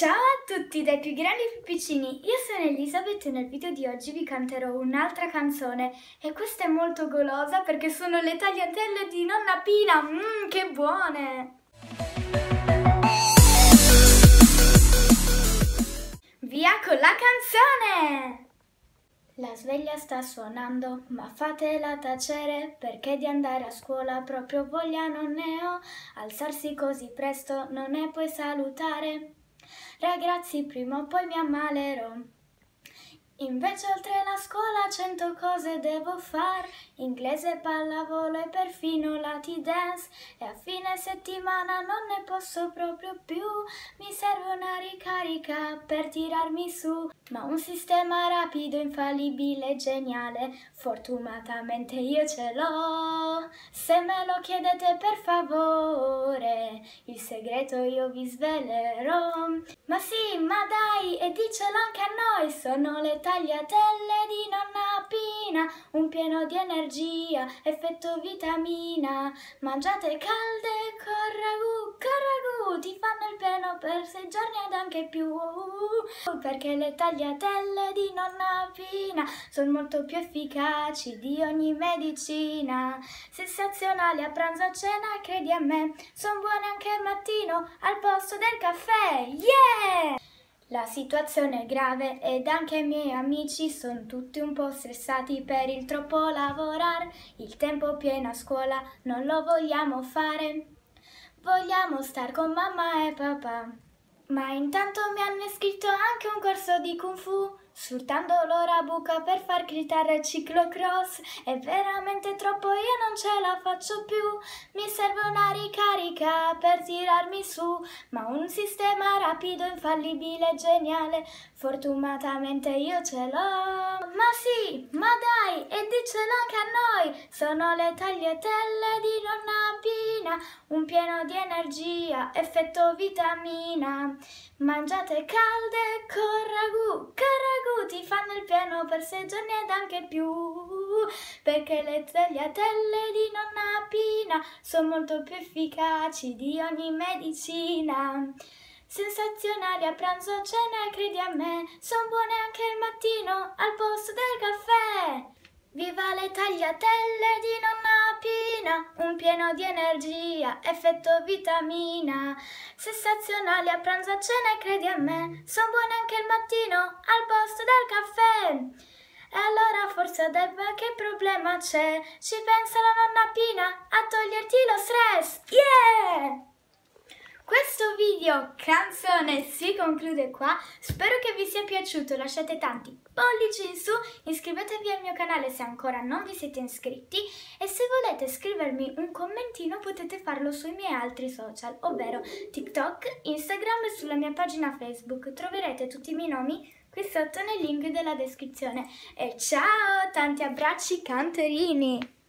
Ciao a tutti, dai più grandi ai più piccini, io sono Elisabeth e nel video di oggi vi canterò un'altra canzone e questa è molto golosa perché sono le tagliatelle di nonna Pina, mmm che buone! Via con la canzone! La sveglia sta suonando, ma fatela tacere, perché di andare a scuola proprio voglia non ne ho, alzarsi così presto non è poi salutare. Ragazzi, prima o poi mi ammalerò. Invece oltre la scuola cento cose devo far Inglese, pallavolo e perfino lati dance E a fine settimana non ne posso proprio più Mi serve una ricarica per tirarmi su Ma un sistema rapido, infallibile e geniale Fortunatamente io ce l'ho Se me lo chiedete per favore Il segreto io vi svelerò Ma sì, ma dai, e dicelo anche a noi Sono le tante tagliatelle di nonna Pina, un pieno di energia, effetto vitamina. Mangiate calde con ragù, con ragù, ti fanno il pieno per sei giorni ed anche più. Perché le tagliatelle di nonna Pina sono molto più efficaci di ogni medicina. Sensazionali a pranzo e a cena, credi a me, sono buone anche al mattino al posto del caffè. Yeah! La situazione è grave ed anche i miei amici sono tutti un po' stressati per il troppo lavorare. Il tempo pieno a scuola non lo vogliamo fare. Vogliamo star con mamma e papà. Ma intanto mi hanno iscritto anche un corso di Kung Fu, sfruttando buca per far gridare il ciclocross. È veramente troppo, io non ce la faccio più. Mi serve una ricarica per tirarmi su, ma un sistema rapido, infallibile, geniale. Fortunatamente io ce l'ho. Ma sì, ma dai, e dicelo anche a noi, sono le tagliatelle di nonna Pia un pieno di energia, effetto vitamina. Mangiate calde con ragù, che ragù ti fanno il pieno per sei giorni ed anche più. Perché le tagliatelle di nonna Pina sono molto più efficaci di ogni medicina. Sensazionali a pranzo, a cena e credi a me, sono buone anche il mattino al posto del caffè. Viva le tagliatelle di nonna rapina, un pieno di energia, effetto vitamina. Sensazionali a pranzo a cena e credi a me, sono buone anche il mattino al posto del caffè. E allora forse Debba che problema c'è? Ci pensa la nonna Pina a toglierti lo stress. Yeah! video canzone si conclude qua, spero che vi sia piaciuto, lasciate tanti pollici in su, iscrivetevi al mio canale se ancora non vi siete iscritti e se volete scrivermi un commentino potete farlo sui miei altri social, ovvero TikTok, Instagram e sulla mia pagina Facebook, troverete tutti i miei nomi qui sotto nel link della descrizione. E ciao, tanti abbracci canterini!